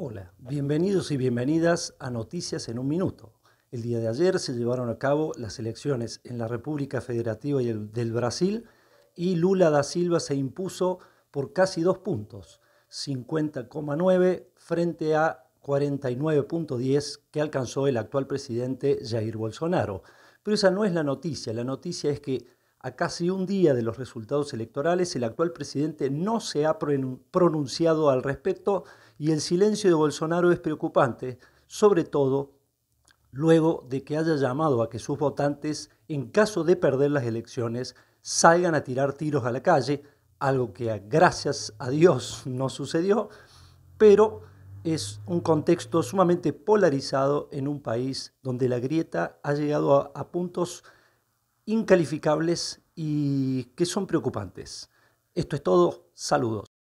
Hola, bienvenidos y bienvenidas a Noticias en un Minuto. El día de ayer se llevaron a cabo las elecciones en la República Federativa del Brasil y Lula da Silva se impuso por casi dos puntos, 50,9 frente a 49,10 que alcanzó el actual presidente Jair Bolsonaro. Pero esa no es la noticia, la noticia es que a casi un día de los resultados electorales, el actual presidente no se ha pronunciado al respecto y el silencio de Bolsonaro es preocupante, sobre todo luego de que haya llamado a que sus votantes, en caso de perder las elecciones, salgan a tirar tiros a la calle, algo que gracias a Dios no sucedió, pero es un contexto sumamente polarizado en un país donde la grieta ha llegado a, a puntos incalificables y que son preocupantes. Esto es todo, saludos.